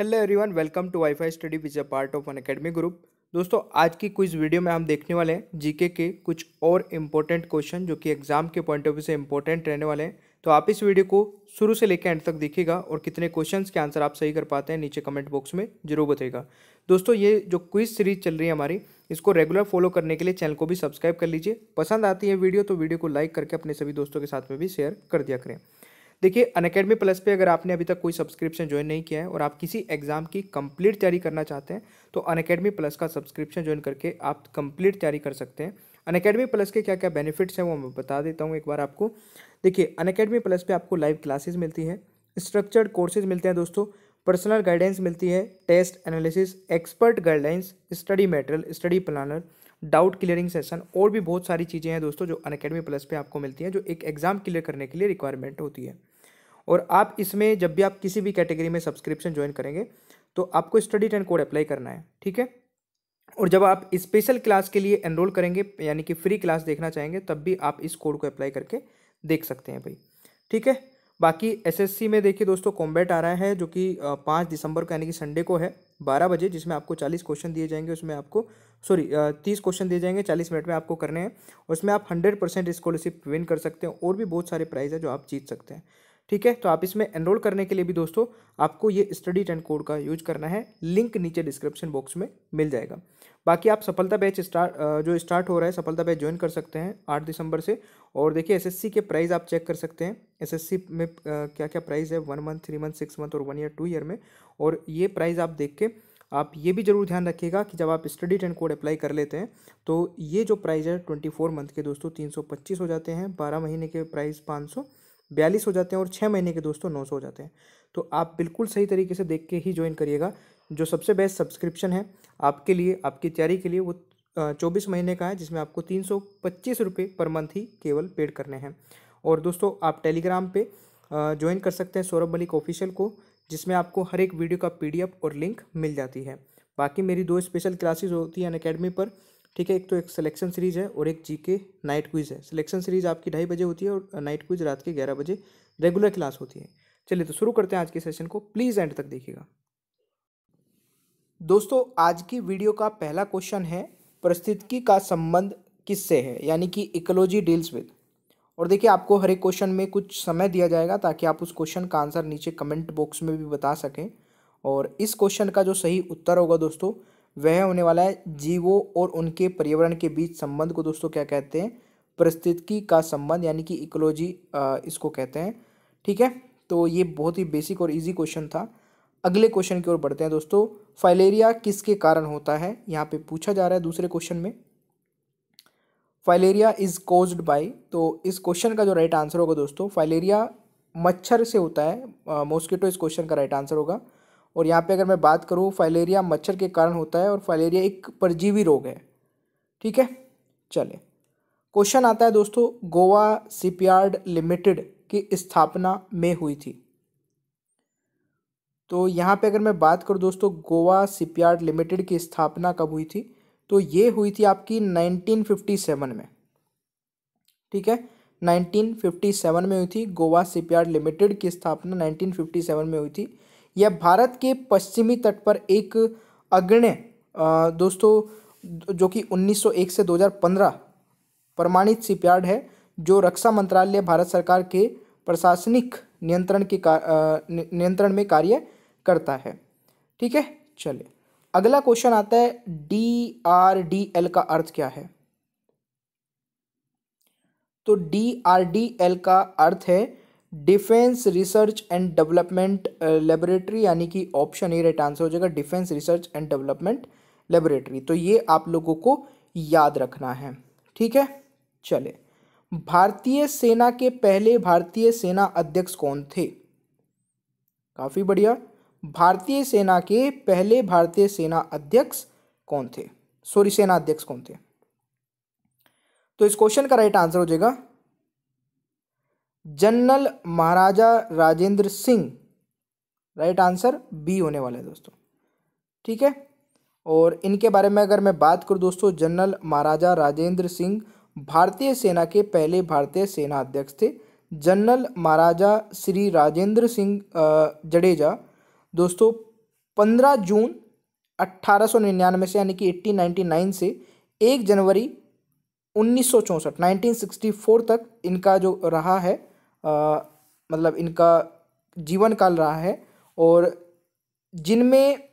hello everyone welcome to wifi study which a part of one academy group दोस्तों आज की quiz video में हम देखने वाले हैं जीके के कुछ और इम्पोर्टेंट क्वेश्चन जो कि एग्जाम के पॉइंट ऑफ व्यू से इम्पोर्टेंट रहने वाले हैं तो आप इस वीडियो को शुरू से लेकर एंड तक देखिएगा और कितने क्वेश्चन के आंसर आप सही कर पाते हैं नीचे कमेंट बॉक्स में जरूर बताइएगा दोस्तों ये जो क्विज सीरीज चल रही है हमारी इसको रेगुलर फॉलो करने के लिए चैनल को भी सब्सक्राइब कर लीजिए पसंद आती है वीडियो तो वीडियो को लाइक करके अपने सभी दोस्तों के साथ में भी शेयर कर दिया करें देखिए अनकेडमी प्लस पे अगर आपने अभी तक कोई सब्सक्रिप्शन ज्वाइन नहीं किया है और आप किसी एग्जाम की कंप्लीट तैयारी करना चाहते हैं तो अनकेडमी प्लस का सब्सक्रिप्शन ज्वाइन करके आप कंप्लीट तैयारी कर सकते हैं अनकेडमी प्लस के क्या क्या बेनिफिट्स हैं वो मैं बता देता हूँ एक बार आपको देखिए अनकेडमी प्लस पर आपको लाइव क्लासेज मिलती है स्ट्रक्चर्ड कोर्सेज मिलते हैं दोस्तों पर्सनल गाइडेंस मिलती है test analysis expert guidelines study material study planner doubt clearing session और भी बहुत सारी चीज़ें हैं दोस्तों जो अनकेडमी प्लस पे आपको मिलती हैं जो एक एग्ज़ाम क्लियर करने के लिए रिक्वायरमेंट होती है और आप इसमें जब भी आप किसी भी कैटेगरी में सब्सक्रिप्शन ज्वाइन करेंगे तो आपको स्टडी टेन कोड अप्लाई करना है ठीक है और जब आप स्पेशल क्लास के लिए एनरोल करेंगे यानी कि फ्री क्लास देखना चाहेंगे तब भी आप इस कोड को अप्लाई करके देख सकते हैं भाई ठीक है बाकी एसएससी में देखिए दोस्तों कॉम्बैट आ रहा है जो कि पाँच दिसंबर को यानी कि संडे को है बारह बजे जिसमें आपको चालीस क्वेश्चन दिए जाएंगे उसमें आपको सॉरी तीस क्वेश्चन दिए जाएंगे चालीस मिनट में आपको करने हैं उसमें आप हंड्रेड परसेंट स्कॉलरशिप विन कर सकते हैं और भी बहुत सारे प्राइज़ है जो आप जीत सकते हैं ठीक है तो आप इसमें एनरोल करने के लिए भी दोस्तों आपको ये स्टडी टेन कोड का यूज करना है लिंक नीचे डिस्क्रिप्शन बॉक्स में मिल जाएगा बाकी आप सफलता बैच स्टार्ट जो स्टार्ट हो रहा है सफलता बैच ज्वाइन कर सकते हैं आठ दिसंबर से और देखिए एसएससी के प्राइस आप चेक कर सकते हैं एसएससी में क्या क्या प्राइस है one month three month six month और वन ईयर टू ईयर में और ये प्राइस आप देख के आप ये भी जरूर ध्यान रखिएगा कि जब आप स्टडी टेन कोड अप्लाई कर लेते हैं तो ये जो प्राइस है ट्वेंटी फोर मंथ के दोस्तों तीन सौ पच्चीस हो जाते हैं बारह महीने के प्राइस पाँच सौ बयालीस हो जाते हैं और छः महीने के दोस्तों नौ सौ हो जाते हैं तो आप बिल्कुल सही तरीके से देख के ही ज्वाइन करिएगा जो सबसे बेस्ट सब्सक्रिप्शन है आपके लिए आपकी तैयारी के लिए वो चौबीस महीने का है जिसमें आपको तीन सौ पच्चीस रुपये पर मंथ ही केवल पेड करने हैं और दोस्तों आप टेलीग्राम पे ज्वाइन कर सकते हैं सौरभ मलिक ऑफिशियल को जिसमें आपको हर एक वीडियो का पीडीएफ और लिंक मिल जाती है बाकी मेरी दो स्पेशल क्लासेस होती हैं अन अकेडमी पर ठीक है एक तो एक सिलेक्शन सीरीज है और एक जी के नाइट क्विज है सिलेक्शन सीरीज आपकी ढाई बजे होती है और नाइट क्विज रात के ग्यारह बजे रेगुलर क्लास होती है चलिए तो शुरू करते हैं आज के सेशन को प्लीज़ एंड तक देखिएगा दोस्तों आज की वीडियो का पहला क्वेश्चन है परिस्थितिकी का संबंध किससे है यानी कि इकोलॉजी डील्स विद और देखिए आपको हर एक क्वेश्चन में कुछ समय दिया जाएगा ताकि आप उस क्वेश्चन का आंसर नीचे कमेंट बॉक्स में भी बता सकें और इस क्वेश्चन का जो सही उत्तर होगा दोस्तों वह होने वाला है जीवो और उनके पर्यावरण के बीच संबंध को दोस्तों क्या कहते हैं परिस्थितिकी का संबंध यानी कि इकोलॉजी इसको कहते हैं ठीक है तो ये बहुत ही बेसिक और इजी क्वेश्चन था अगले क्वेश्चन की ओर बढ़ते हैं दोस्तों फाइलेरिया किसके कारण होता है यहाँ पे पूछा जा रहा है दूसरे क्वेश्चन में फाइलेरिया इज कोज्ड बाय तो इस क्वेश्चन का जो राइट आंसर होगा दोस्तों फाइलेरिया मच्छर से होता है मॉस्किटो इस क्वेश्चन का राइट आंसर होगा और यहाँ पे अगर मैं बात करूँ फाइलेरिया मच्छर के कारण होता है और फाइलेरिया एक परजीवी रोग है ठीक है चले क्वेश्चन आता है दोस्तों गोवा सिपयार्ड लिमिटेड की स्थापना में हुई थी तो यहाँ पे अगर मैं बात करूँ दोस्तों गोवा सिपयार्ड लिमिटेड की स्थापना कब हुई थी तो ये हुई थी आपकी नाइनटीन में ठीक है 1957 में हुई थी गोवा सिपयार्ड लिमिटेड की स्थापना 1957 में हुई थी यह भारत के पश्चिमी तट पर एक अग्रण्य दोस्तों जो कि 1901 से 2015 प्रमाणित शिपयार्ड है जो रक्षा मंत्रालय भारत सरकार के प्रशासनिक नियंत्रण के नियंत्रण में कार्य करता है ठीक है चले अगला क्वेश्चन आता है डी आर डी एल का अर्थ क्या है तो डी आर डी एल का अर्थ है defence research and development laboratory यानी कि ऑप्शन ए राइट आंसर हो जाएगा defence research and development laboratory तो ये आप लोगों को याद रखना है ठीक है चले भारतीय सेना के पहले भारतीय सेना अध्यक्ष कौन थे काफ़ी बढ़िया भारतीय सेना के पहले भारतीय सेना अध्यक्ष कौन थे सॉरी सेना अध्यक्ष कौन थे तो इस क्वेश्चन का राइट आंसर हो जाएगा general Maharaja Rajendra Singh right answer B होने वाला है दोस्तों ठीक है और इनके बारे में अगर मैं बात करूँ दोस्तों जनरल महाराजा राजेंद्र सिंह भारतीय सेना के पहले भारतीय सेना अध्यक्ष थे जनरल महाराजा श्री राजेंद्र सिंह जडेजा दोस्तों पंद्रह जून अट्ठारह सौ निन्यानवे से यानी कि एट्टीन नाइन्टी नाइन से एक जनवरी उन्नीस सौ चौंसठ नाइनटीन सिक्सटी फोर तक इनका जो रहा है मतलब इनका जीवन काल रहा है और जिनमें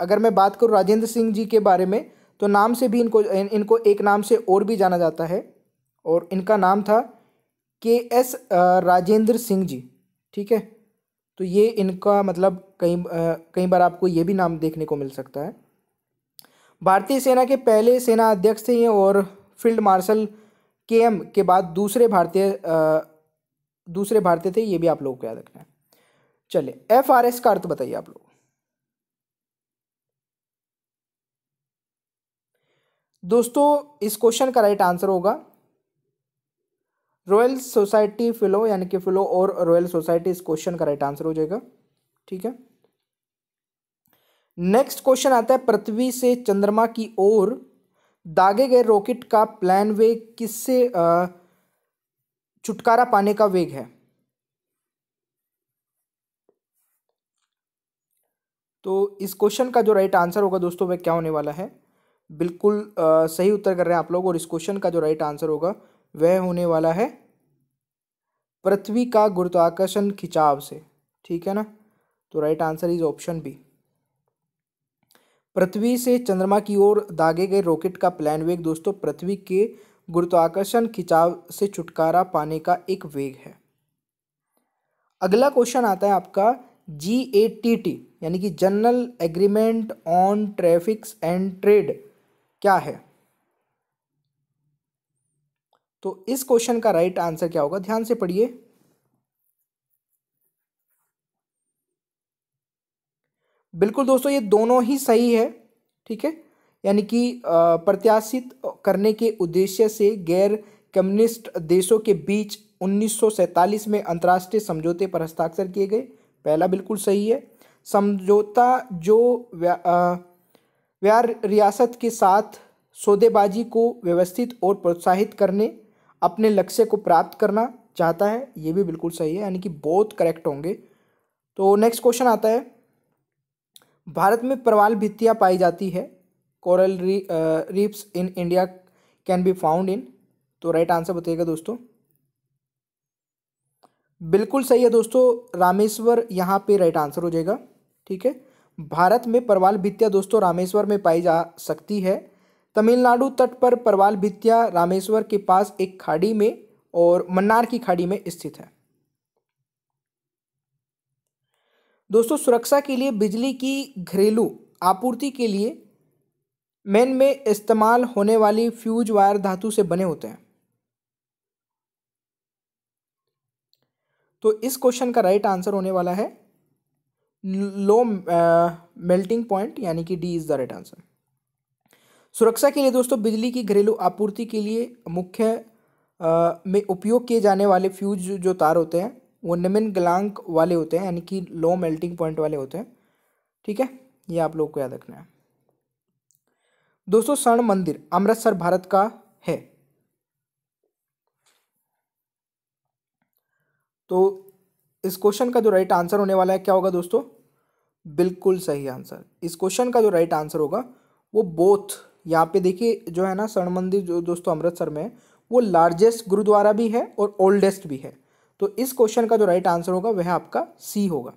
अगर मैं बात करूँ राजेंद्र सिंह जी के बारे में तो नाम से भी इनको इन, इनको एक नाम से और भी जाना जाता है और इनका नाम था के एस राजेंद्र सिंह जी ठीक है तो ये इनका मतलब कई कई बार आपको ये भी नाम देखने को मिल सकता है भारतीय सेना के पहले सेना अध्यक्ष थे और फील्ड मार्शल के एम के बाद दूसरे भारतीय दूसरे भारतीय थे ये भी आप लोगों को याद रखना है चलिए एफ आर एस का अर्थ बताइए आप लोग दोस्तों इस क्वेश्चन का राइट आंसर होगा रॉयल सोसाइटी फिलो यानी कि फिलो और रॉयल सोसाइटी इस क्वेश्चन का राइट आंसर हो जाएगा ठीक है नेक्स्ट क्वेश्चन आता है पृथ्वी से चंद्रमा की ओर दागे गए रॉकेट का प्लान वे किससे छुटकारा पाने का वेग है तो इस क्वेश्चन का जो राइट आंसर होगा दोस्तों वह क्या होने वाला है बिल्कुल आ, सही उत्तर कर रहे हैं आप लोग और इस क्वेश्चन का जो राइट आंसर होगा वह होने वाला है पृथ्वी का गुरुत्वाकर्षण खिंचाव से ठीक है ना तो right answer is option B पृथ्वी से चंद्रमा की ओर दागे गए रॉकेट का प्लान वेग दोस्तों पृथ्वी के गुरुत्वाकर्षण खिंचाव से छुटकारा पाने का एक वेग है अगला क्वेश्चन आता है आपका जी ए टी टी यानी कि general agreement on traffics and trade क्या है तो इस क्वेश्चन का राइट आंसर क्या होगा ध्यान से पढ़िए बिल्कुल दोस्तों ये दोनों ही सही है ठीक है यानी कि प्रत्याशित करने के उद्देश्य से गैर कम्युनिस्ट देशों के बीच 1947 में अंतर्राष्ट्रीय समझौते पर हस्ताक्षर किए गए पहला बिल्कुल सही है समझौता जो व्यार रियासत के साथ सौदेबाजी को व्यवस्थित और प्रोत्साहित करने अपने लक्ष्य को प्राप्त करना चाहता है ये भी बिल्कुल सही है यानी कि बहुत करेक्ट होंगे तो नेक्स्ट क्वेश्चन आता है भारत में प्रवाल भित्तियाँ पाई जाती है coral re, uh, reefs in India can be तो राइट आंसर बताइएगा दोस्तों बिल्कुल सही है दोस्तों रामेश्वर यहाँ पे राइट आंसर हो जाएगा ठीक है भारत में परवाल भित्तिया दोस्तों रामेश्वर में पाई जा सकती है तमिलनाडु तट पर परवाल भित्तिया रामेश्वर के पास एक खाड़ी में और मन्नार की खाड़ी में स्थित है दोस्तों सुरक्षा के लिए बिजली की घरेलू आपूर्ति के लिए मेन में इस्तेमाल होने वाली फ्यूज वायर धातु से बने होते हैं तो इस क्वेश्चन का राइट आंसर होने वाला है लो मेल्टिंग पॉइंट यानी कि D is the right answer सुरक्षा के लिए दोस्तों बिजली की घरेलू आपूर्ति के लिए मुख्य में उपयोग किए जाने वाले फ्यूज जो तार होते हैं वो निमिन गलांक वाले होते हैं यानी कि लो मेल्टिंग पॉइंट वाले होते हैं ठीक है ये आप लोग को याद रखना है दोस्तों स्वर्ण मंदिर अमृतसर भारत का है तो इस क्वेश्चन का जो राइट आंसर होने वाला है क्या होगा दोस्तों बिल्कुल सही आंसर इस क्वेश्चन का जो राइट आंसर होगा वो बोथ यहाँ पे देखिए जो है ना स्वर्ण मंदिर जो दोस्तों अमृतसर में है वो लार्जेस्ट गुरुद्वारा भी है और ओल्डेस्ट भी है तो इस क्वेश्चन का जो राइट आंसर होगा वह आपका सी होगा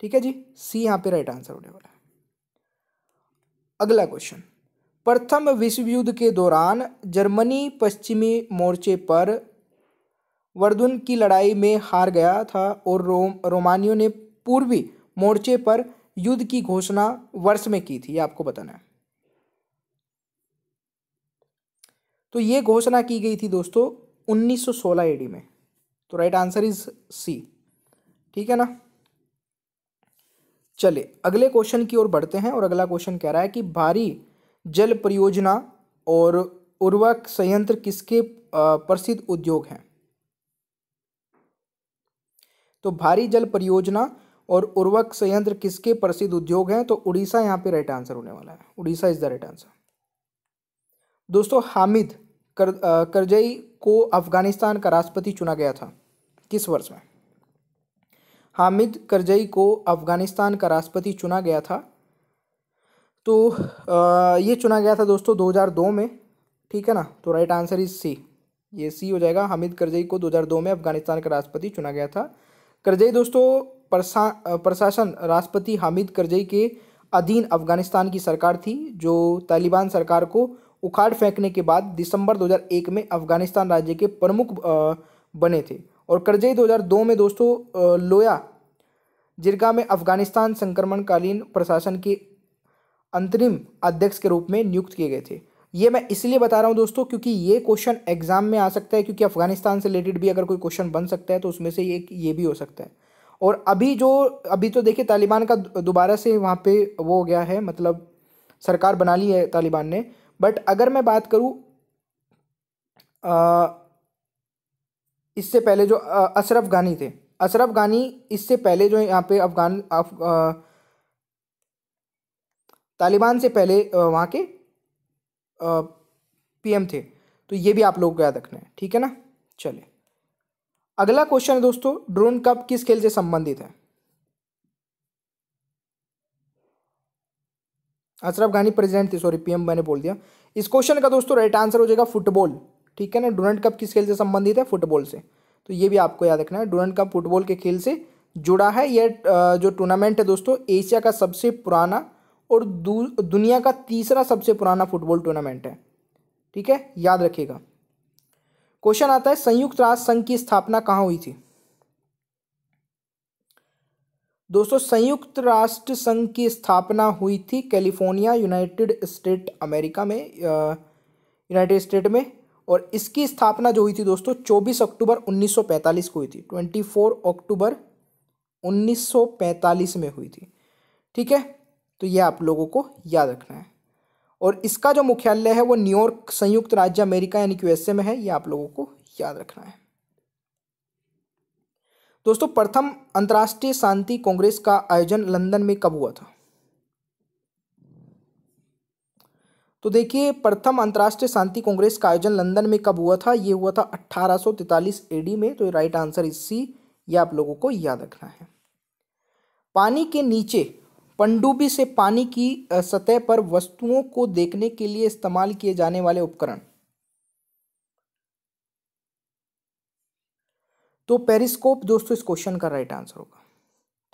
ठीक है जी सी यहाँ पे राइट आंसर होने वाला है अगला क्वेश्चन प्रथम विश्व युद्ध के दौरान जर्मनी पश्चिमी मोर्चे पर वर्धुन की लड़ाई में हार गया था और रोम रोमानियों ने पूर्वी मोर्चे पर युद्ध की घोषणा वर्ष में की थी आपको बताना है तो ये घोषणा की गई थी दोस्तों 1916 एडी में तो राइट आंसर इज सी ठीक है ना चले अगले क्वेश्चन की ओर बढ़ते हैं और अगला क्वेश्चन कह रहा है कि भारी जल परियोजना और उर्वरक संयंत्र किसके प्रसिद्ध उद्योग हैं तो भारी जल परियोजना और उर्वरक संयंत्र किसके प्रसिद्ध उद्योग हैं तो उड़ीसा यहाँ पे राइट आंसर होने वाला है Orissa is the right answer दोस्तों हामिद कर, करजई को अफगानिस्तान का राष्ट्रपति चुना गया था किस वर्ष में हामिद करजई को अफ़गानिस्तान का राष्ट्रपति चुना गया था तो ये चुना गया था दोस्तों 2002 में ठीक है ना तो राइट आंसर इज सी ये सी हो जाएगा हामिद करजई को 2002 में अफ़गानिस्तान का राष्ट्रपति चुना गया था करजई दोस्तों प्रशा प्रशासन राष्ट्रपति हामिद करजई के अधीन अफ़गानिस्तान की सरकार थी जो तालिबान सरकार को उखाड़ फेंकने के बाद दिसंबर 2001 में अफ़गानिस्तान राज्य के प्रमुख बने थे और करजई 2002 में दोस्तों लोया जिरगा में अफगानिस्तान संक्रमणकालीन प्रशासन के अंतरिम अध्यक्ष के रूप में नियुक्त किए गए थे ये मैं इसलिए बता रहा हूँ दोस्तों क्योंकि ये क्वेश्चन एग्जाम में आ सकता है क्योंकि अफगानिस्तान से रिलेटेड भी अगर कोई क्वेश्चन बन सकता है तो उसमें से एक ये भी हो सकता है और अभी जो अभी तो देखिए तालिबान का दोबारा से वहाँ पे वो हो गया है मतलब सरकार बना ली है तालिबान ने बट अगर मैं बात करूँ इससे पहले जो अशरफ गानी थे अशरफ गानी इससे पहले जो यहाँ पे अफगान अफ, तालिबान से पहले वहाँ के पीएम थे तो ये भी आप लोग को याद रखना है ठीक है ना चले अगला क्वेश्चन है दोस्तों ड्रोन कप किस खेल से संबंधित है अशरफ गानी प्रेजिडेंट थे सॉरी पीएम मैंने बोल दिया इस क्वेश्चन का दोस्तों राइट आंसर हो जाएगा फुटबॉल ठीक है ना डोनाल्ड कप किस खेल से संबंधित है फुटबॉल से तो ये भी आपको याद रखना है डोनाल्ड कप फुटबॉल के खेल से जुड़ा है यह जो टूर्नामेंट है दोस्तों एशिया का सबसे पुराना और दुनिया का तीसरा सबसे पुराना फुटबॉल टूर्नामेंट है ठीक है याद रखिएगा क्वेश्चन आता है संयुक्त राष्ट्र संघ की स्थापना कहाँ हुई थी दोस्तों संयुक्त राष्ट्र संघ की स्थापना हुई थी कैलिफोर्निया यूनाइटेड स्टेट अमेरिका में यूनाइटेड स्टेट में और इसकी स्थापना जो हुई थी दोस्तों 24 अक्टूबर 1945 को हुई थी 24 अक्टूबर 1945 में हुई थी ठीक है तो ये आप लोगों को याद रखना है और इसका जो मुख्यालय है वो न्यूयॉर्क संयुक्त राज्य अमेरिका यानी यूएसए में है ये आप लोगों को याद रखना है दोस्तों प्रथम अंतर्राष्ट्रीय शांति कांग्रेस का आयोजन लंदन में कब हुआ था तो देखिए प्रथम अंतर्राष्ट्रीय शांति कांग्रेस का आयोजन लंदन में कब हुआ था ये हुआ था 1843 एडी में तो राइट आंसर इस सी ये आप लोगों को याद रखना है पानी के नीचे पंडुबी से पानी की सतह पर वस्तुओं को देखने के लिए इस्तेमाल किए जाने वाले उपकरण तो पेरिस्कोप दोस्तों इस क्वेश्चन का राइट आंसर होगा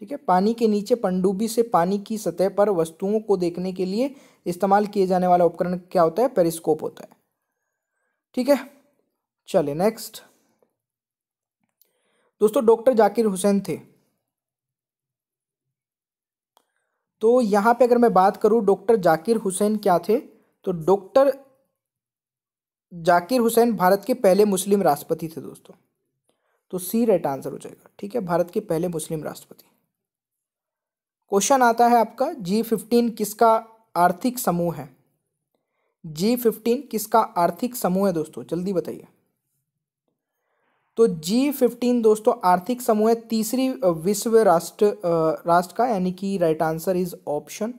ठीक है पानी के नीचे पंडुबी से पानी की सतह पर वस्तुओं को देखने के लिए इस्तेमाल किए जाने वाला उपकरण क्या होता है पेरिस्कोप होता है ठीक है चले नेक्स्ट दोस्तों डॉक्टर जाकिर हुसैन थे तो यहां पे अगर मैं बात करूं डॉक्टर जाकिर हुसैन क्या थे तो डॉक्टर जाकिर हुसैन भारत के पहले मुस्लिम राष्ट्रपति थे दोस्तों तो सी राइट आंसर हो जाएगा ठीक है भारत के पहले मुस्लिम राष्ट्रपति क्वेश्चन आता है आपका जी फिफ्टीन किसका आर्थिक समूह है जी फिफ्टीन किसका आर्थिक समूह है दोस्तों जल्दी बताइए तो जी फिफ्टीन दोस्तों आर्थिक समूह है तीसरी विश्व राष्ट्र राष्ट्र का यानी कि right answer is option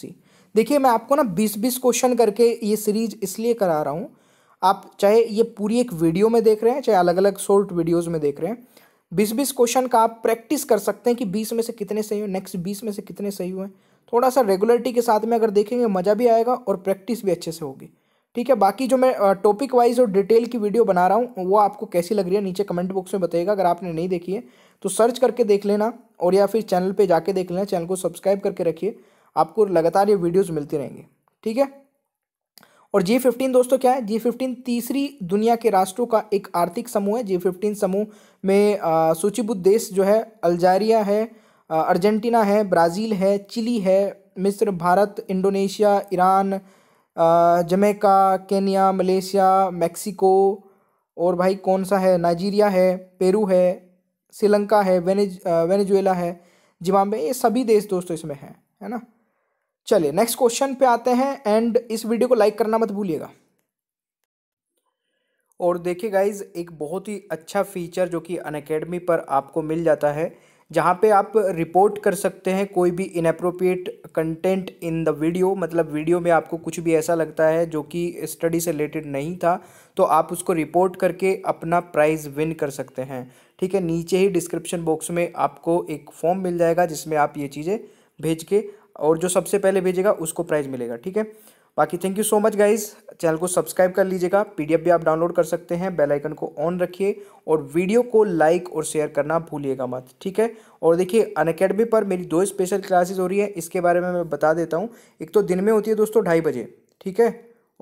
C देखिए मैं आपको ना बीस बीस क्वेश्चन करके ये सीरीज इसलिए करा रहा हूँ आप चाहे ये पूरी एक वीडियो में देख रहे हैं चाहे अलग अलग शॉर्ट वीडियोज़ में देख रहे हैं बीस बीस क्वेश्चन का आप प्रैक्टिस कर सकते हैं कि बीस में से कितने सही हुए नेक्स्ट बीस में से कितने सही हुए थोड़ा सा रेगुलरिटी के साथ में अगर देखेंगे मज़ा भी आएगा और प्रैक्टिस भी अच्छे से होगी ठीक है बाकी जो मैं टॉपिक वाइज और डिटेल की वीडियो बना रहा हूँ वो आपको कैसी लग रही है नीचे कमेंट बॉक्स में बताइएगा अगर आपने नहीं देखी है तो सर्च करके देख लेना और या फिर चैनल पर जाके देख लेना चैनल को सब्सक्राइब करके रखिए आपको लगातार ये वीडियोज़ मिलती रहेंगी ठीक है और जी फिफ्टीन दोस्तों क्या है जी फिफ्टीन तीसरी दुनिया के राष्ट्रों का एक आर्थिक समूह है जी फिफ्टीन समूह में सूचीबुद्ध देश जो है अल्जारिया है अर्जेंटीना है ब्राज़ील है चिली है मिस्र Bharat Indonesia Iran Jamaica Kenya Malaysia Mexico और भाई कौन सा है नाइजीरिया है पेरू है श्रीलंका है वेनेज वेनेजुएला है जिम्बाब्वे ये सभी देश दोस्तों इसमें हैं है ना चलिए नेक्स्ट क्वेश्चन पे आते हैं एंड इस वीडियो को लाइक करना मत भूलिएगा और देखिए गाइज एक बहुत ही अच्छा फीचर जो कि अनकेडमी पर आपको मिल जाता है जहाँ पे आप रिपोर्ट कर सकते हैं कोई भी inappropriate content in the video मतलब वीडियो में आपको कुछ भी ऐसा लगता है जो कि स्टडी से रिलेटेड नहीं था तो आप उसको रिपोर्ट करके अपना प्राइज़ विन कर सकते हैं ठीक है नीचे ही डिस्क्रिप्शन बॉक्स में आपको एक फॉर्म मिल जाएगा जिसमें आप ये चीज़ें भेज के और जो सबसे पहले भेजेगा उसको प्राइज़ मिलेगा ठीक है बाकी thank you so much guys channel को सब्सक्राइब कर लीजिएगा पीडीएफ भी आप डाउनलोड कर सकते हैं बेल आइकन को ऑन रखिए और वीडियो को लाइक और शेयर करना भूलिएगा मत ठीक है और देखिए अन अकेडमी पर मेरी दो स्पेशल क्लासेस हो रही है इसके बारे में मैं बता देता हूँ एक तो दिन में होती है दोस्तों ढाई बजे ठीक है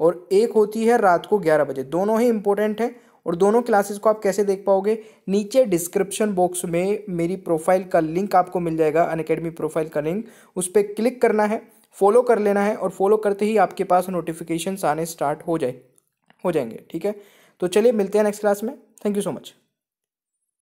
और एक होती है रात को ग्यारह बजे दोनों ही इंपॉर्टेंट है और दोनों क्लासेस को आप कैसे देख पाओगे नीचे डिस्क्रिप्शन बॉक्स में मेरी प्रोफाइल का लिंक आपको मिल जाएगा अन प्रोफाइल का लिंक उस पर क्लिक करना है फॉलो कर लेना है और फॉलो करते ही आपके पास नोटिफिकेशन आने स्टार्ट हो जाए हो जाएंगे ठीक है तो चलिए मिलते हैं नेक्स्ट क्लास में थैंक यू सो मच